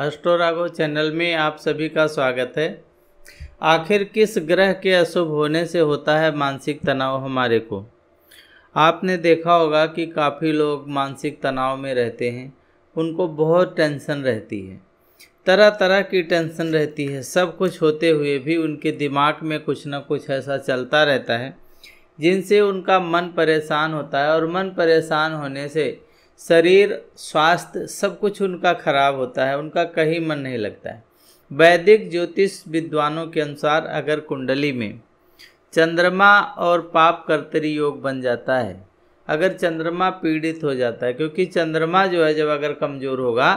अष्टोरागो channel में आप सभी का स्वागत है आखिर किस ग्रह के अशुभ होने से होता है मानसिक तनाव हमारे को आपने देखा होगा कि काफ़ी लोग मानसिक तनाव में रहते हैं उनको बहुत टेंशन रहती है तरह तरह की टेंशन रहती है सब कुछ होते हुए भी उनके दिमाग में कुछ ना कुछ ऐसा चलता रहता है जिनसे उनका मन परेशान होता है और मन परेशान होने से शरीर स्वास्थ्य सब कुछ उनका खराब होता है उनका कहीं मन नहीं लगता है वैदिक ज्योतिष विद्वानों के अनुसार अगर कुंडली में चंद्रमा और पाप कर्तरी योग बन जाता है अगर चंद्रमा पीड़ित हो जाता है क्योंकि चंद्रमा जो है जब अगर कमज़ोर होगा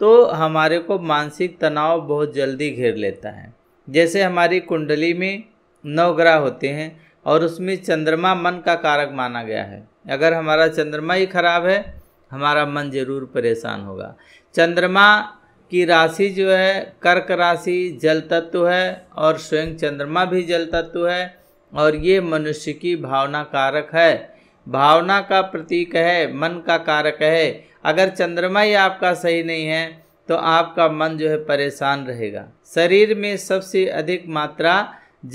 तो हमारे को मानसिक तनाव बहुत जल्दी घेर लेता है जैसे हमारी कुंडली में नवग्रह होते हैं और उसमें चंद्रमा मन का कारक माना गया है अगर हमारा चंद्रमा ही खराब है हमारा मन जरूर परेशान होगा चंद्रमा की राशि जो है कर्क राशि जल तत्व है और स्वयं चंद्रमा भी जल तत्व है और ये मनुष्य की भावना कारक है भावना का प्रतीक है मन का कारक है अगर चंद्रमा ही आपका सही नहीं है तो आपका मन जो है परेशान रहेगा शरीर में सबसे अधिक मात्रा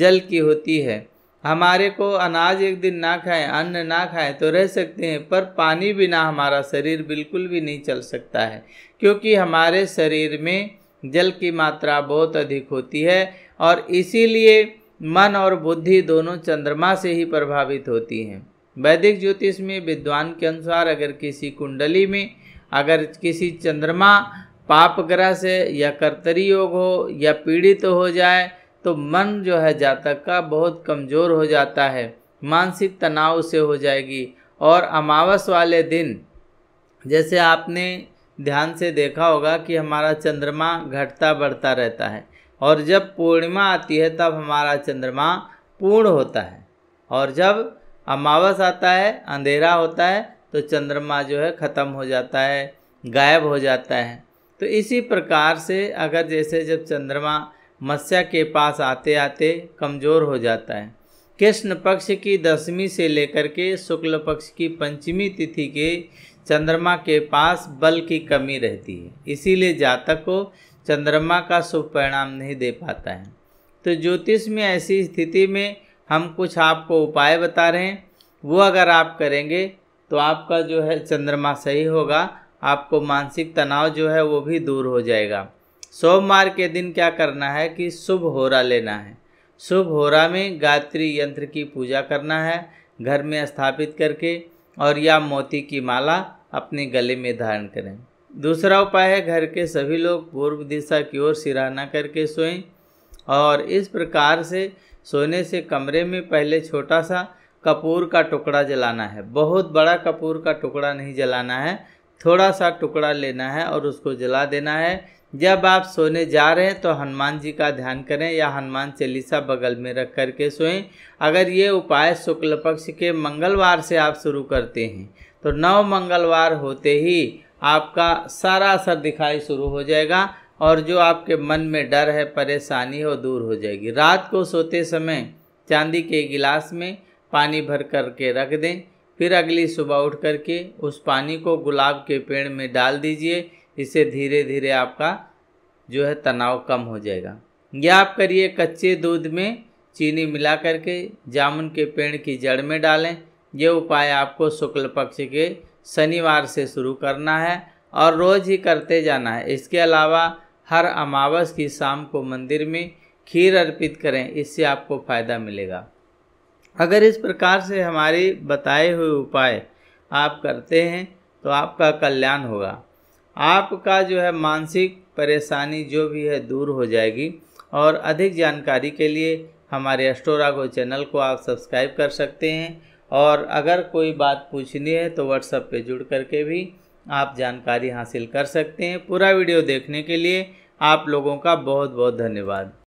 जल की होती है हमारे को अनाज एक दिन ना खाए अन्न ना खाए तो रह सकते हैं पर पानी बिना हमारा शरीर बिल्कुल भी नहीं चल सकता है क्योंकि हमारे शरीर में जल की मात्रा बहुत अधिक होती है और इसीलिए मन और बुद्धि दोनों चंद्रमा से ही प्रभावित होती हैं वैदिक ज्योतिष में विद्वान के अनुसार अगर किसी कुंडली में अगर किसी चंद्रमा पाप ग्रह से या कर्तरी योग हो या पीड़ित तो हो जाए तो मन जो है जातक का बहुत कमज़ोर हो जाता है मानसिक तनाव से हो जाएगी और अमावस वाले दिन जैसे आपने ध्यान से देखा होगा कि हमारा चंद्रमा घटता बढ़ता रहता है और जब पूर्णिमा आती है तब हमारा चंद्रमा पूर्ण होता है और जब अमावस आता है अंधेरा होता है तो चंद्रमा जो है ख़त्म हो जाता है गायब हो जाता है तो इसी प्रकार से अगर जैसे जब चंद्रमा मत्स्या के पास आते आते कमज़ोर हो जाता है कृष्ण पक्ष की दसवीं से लेकर के शुक्ल पक्ष की पंचमी तिथि के चंद्रमा के पास बल की कमी रहती है इसीलिए जातक को चंद्रमा का शुभ परिणाम नहीं दे पाता है तो ज्योतिष में ऐसी स्थिति में हम कुछ आपको उपाय बता रहे हैं वो अगर आप करेंगे तो आपका जो है चंद्रमा सही होगा आपको मानसिक तनाव जो है वो भी दूर हो जाएगा सोमवार के दिन क्या करना है कि शुभ होरा लेना है शुभ होरा में गायत्री यंत्र की पूजा करना है घर में स्थापित करके और या मोती की माला अपने गले में धारण करें दूसरा उपाय है घर के सभी लोग पूर्व दिशा की ओर सिराहना करके सोएं और इस प्रकार से सोने से कमरे में पहले छोटा सा कपूर का टुकड़ा जलाना है बहुत बड़ा कपूर का टुकड़ा नहीं जलाना है थोड़ा सा टुकड़ा लेना है और उसको जला देना है जब आप सोने जा रहे हैं तो हनुमान जी का ध्यान करें या हनुमान चालीसा बगल में रख कर के सोएं अगर ये उपाय शुक्ल पक्ष के मंगलवार से आप शुरू करते हैं तो नौ मंगलवार होते ही आपका सारा असर दिखाई शुरू हो जाएगा और जो आपके मन में डर है परेशानी है वो दूर हो जाएगी रात को सोते समय चांदी के गिलास में पानी भर करके रख दें फिर अगली सुबह उठ करके उस पानी को गुलाब के पेड़ में डाल दीजिए इससे धीरे धीरे आपका जो है तनाव कम हो जाएगा यह आप करिए कच्चे दूध में चीनी मिला करके जामुन के पेड़ की जड़ में डालें ये उपाय आपको शुक्ल पक्ष के शनिवार से शुरू करना है और रोज़ ही करते जाना है इसके अलावा हर अमावस की शाम को मंदिर में खीर अर्पित करें इससे आपको फ़ायदा मिलेगा अगर इस प्रकार से हमारे बताए हुए उपाय आप करते हैं तो आपका कल्याण होगा आपका जो है मानसिक परेशानी जो भी है दूर हो जाएगी और अधिक जानकारी के लिए हमारे अस्टोरागो चैनल को आप सब्सक्राइब कर सकते हैं और अगर कोई बात पूछनी है तो व्हाट्सएप पे जुड़ करके भी आप जानकारी हासिल कर सकते हैं पूरा वीडियो देखने के लिए आप लोगों का बहुत बहुत धन्यवाद